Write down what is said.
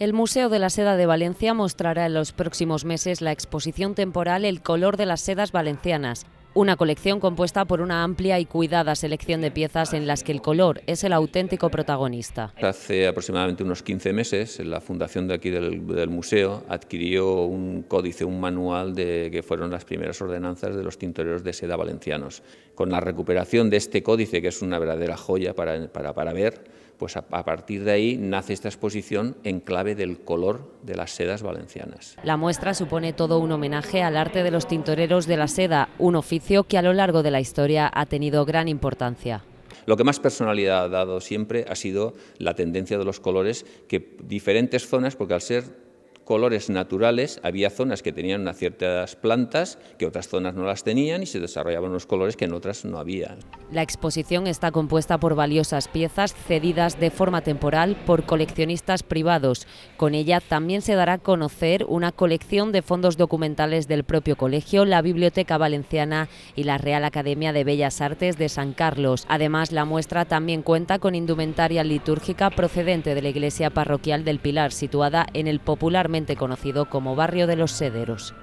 El Museo de la Seda de Valencia mostrará en los próximos meses la exposición temporal El color de las sedas valencianas, una colección compuesta por una amplia y cuidada selección de piezas en las que el color es el auténtico protagonista. Hace aproximadamente unos 15 meses, la fundación de aquí del, museo adquirió un códice, un manual de que fueron las primeras ordenanzas de los tintoreros de seda valencianos. Con la recuperación de este códice, que es una verdadera joya para, para, para ver, pues a, partir de ahí nace esta exposición en clave del color de las sedas valencianas. La muestra supone todo un homenaje al arte de los tintoreros de la seda, un oficio que a lo largo de la historia ha tenido gran importancia. Lo que más personalidad ha dado siempre ha sido la tendencia de los colores que diferentes zonas, porque al ser colores naturales, había zonas que tenían unas ciertas plantas que otras zonas no las tenían y se desarrollaban los colores que en otras no había. La exposición está compuesta por valiosas piezas cedidas de forma temporal por coleccionistas privados. Con ella también se dará a conocer una colección de fondos documentales del propio colegio, la Biblioteca Valenciana y la Real Academia de Bellas Artes de San Carlos. Además, la muestra también cuenta con indumentaria litúrgica procedente de la iglesia parroquial del Pilar, situada en el popular conocido como Barrio de los Sederos.